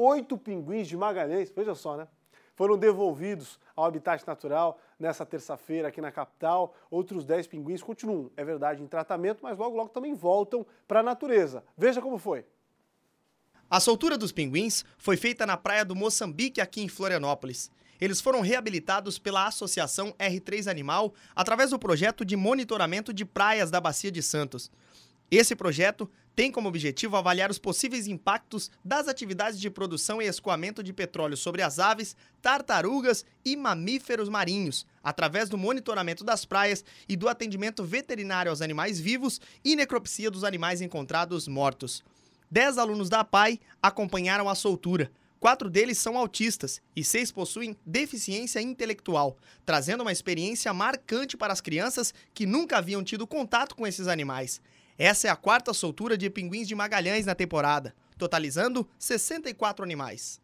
oito pinguins de Magalhães, veja só, né? Foram devolvidos ao habitat natural nessa terça-feira aqui na capital. Outros dez pinguins continuam, é verdade, em tratamento, mas logo, logo também voltam para a natureza. Veja como foi. A soltura dos pinguins foi feita na praia do Moçambique, aqui em Florianópolis. Eles foram reabilitados pela Associação R3 Animal através do projeto de monitoramento de praias da Bacia de Santos. Esse projeto tem como objetivo avaliar os possíveis impactos das atividades de produção e escoamento de petróleo sobre as aves, tartarugas e mamíferos marinhos, através do monitoramento das praias e do atendimento veterinário aos animais vivos e necropsia dos animais encontrados mortos. Dez alunos da PAI acompanharam a soltura. Quatro deles são autistas e seis possuem deficiência intelectual, trazendo uma experiência marcante para as crianças que nunca haviam tido contato com esses animais. Essa é a quarta soltura de pinguins de Magalhães na temporada, totalizando 64 animais.